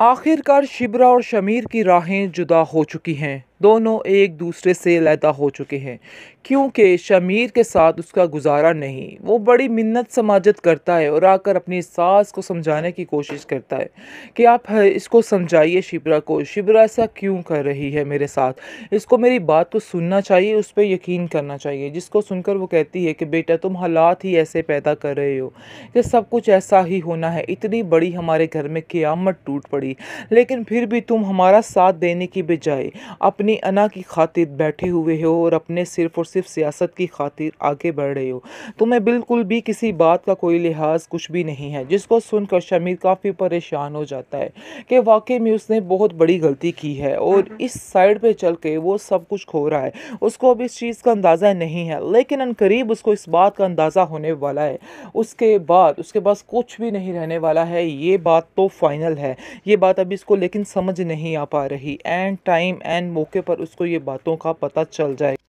आखिरकार शिबरा और शमीर की राहें जुदा हो चुकी हैं दोनों एक दूसरे से लहदा हो चुके हैं क्योंकि शमीर के साथ उसका गुजारा नहीं वो बड़ी मिन्नत समाजत करता है और आकर अपनी सास को समझाने की कोशिश करता है कि आप इसको समझाइए शिबरा को शिबरा ऐसा क्यों कर रही है मेरे साथ इसको मेरी बात को तो सुनना चाहिए उस पर यकीन करना चाहिए जिसको सुनकर वो कहती है कि बेटा तुम हालात ही ऐसे पैदा कर रहे हो कि सब कुछ ऐसा ही होना है इतनी बड़ी हमारे घर में क़्यामत टूट पड़ी लेकिन फिर भी तुम हमारा साथ देने की बजाय अपने अपनी अना की खातिर बैठे हुए हो और अपने सिर्फ और सिर्फ सियासत की खातिर आगे बढ़ रहे हो तुम्हें तो बिल्कुल भी किसी बात का कोई लिहाज कुछ भी नहीं है जिसको सुनकर शमीर काफ़ी परेशान हो जाता है कि वाकई में उसने बहुत बड़ी गलती की है और हम्म। इस साइड पर चल के वो सब कुछ खो रहा है उसको अब इस चीज़ का अंदाज़ा नहीं है लेकिन अनकरीब उसको इस बात का अंदाज़ा होने वाला है उसके बाद उसके पास कुछ भी नहीं रहने वाला है ये बात तो फाइनल है ये बात अभी इसको लेकिन समझ नहीं आ पा रही एंड टाइम एंड मौके मौके पर उसको ये बातों का पता चल जाए